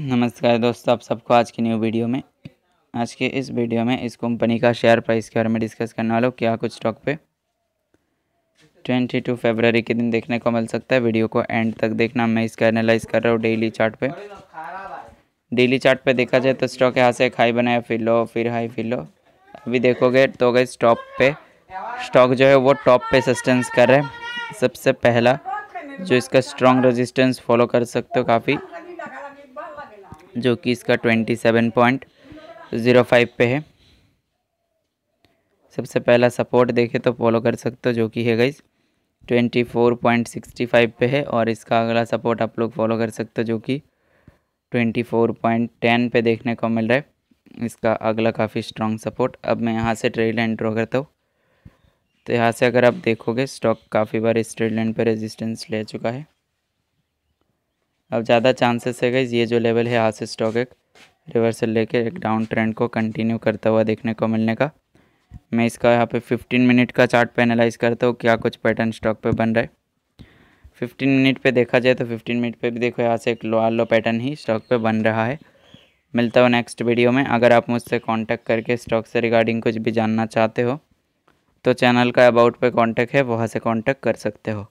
नमस्कार दोस्तों आप सबको आज की न्यू वीडियो में आज के इस वीडियो में इस कंपनी का शेयर प्राइस के बारे में डिस्कस करने वाला हूँ क्या कुछ स्टॉक पे 22 फरवरी के दिन देखने को मिल सकता है वीडियो को एंड तक देखना मैं इसका एनालाइज कर रहा हूँ डेली चार्ट पे डेली चार्ट पे देखा जाए तो स्टॉक यहाँ से एक हाई बनाया फिर लो फिर हाई फिर लो अभी देखोगे तो गए स्टॉक पे स्टॉक जो है वो टॉप पे सस्टेंस कर रहे हैं सबसे पहला जो इसका स्ट्रॉन्ग रजिस्टेंस फॉलो कर सकते हो काफ़ी जो कि इसका twenty seven point zero five पे है सबसे पहला सपोर्ट देखे तो फॉलो कर सकते हो जो कि है guys twenty four point sixty five पे है और इसका अगला सपोर्ट आप लोग फॉलो कर सकते हो जो कि ट्वेंटी फोर पॉइंट टेन पे देखने को मिल रहा है इसका अगला काफ़ी स्ट्रॉन्ग सपोर्ट अब मैं यहाँ से ट्रेड लाइन ड्रॉ करता हूँ तो यहाँ से अगर आप देखोगे स्टॉक काफ़ी बार इस ट्रेड लाइन पर रेजिस्टेंस ले चुका है अब ज़्यादा चांसेस है गई ये जो लेवल है आज से स्टॉक एक रिवर्सल लेके एक डाउन ट्रेंड को कंटिन्यू करता हुआ देखने को मिलने का मैं इसका यहाँ पे 15 मिनट का चार्ट पे एनालाइज करता हूँ क्या कुछ पैटर्न स्टॉक पे बन रहा है 15 मिनट पे देखा जाए तो 15 मिनट पे भी देखो यहाँ से एक लो आलो पैटर्न ही स्टॉक पे बन रहा है मिलता हो नेक्स्ट वीडियो में अगर आप मुझसे कांटेक्ट करके स्टॉक से रिगार्डिंग कुछ भी जानना चाहते हो तो चैनल का अबाउट पर कॉन्टैक्ट है वहाँ से कॉन्टैक्ट कर सकते हो